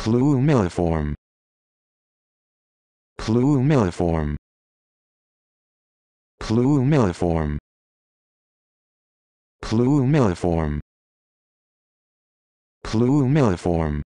Plumiliform. Plumiliform. Plumiliform. Plumiliform. Plumiliform.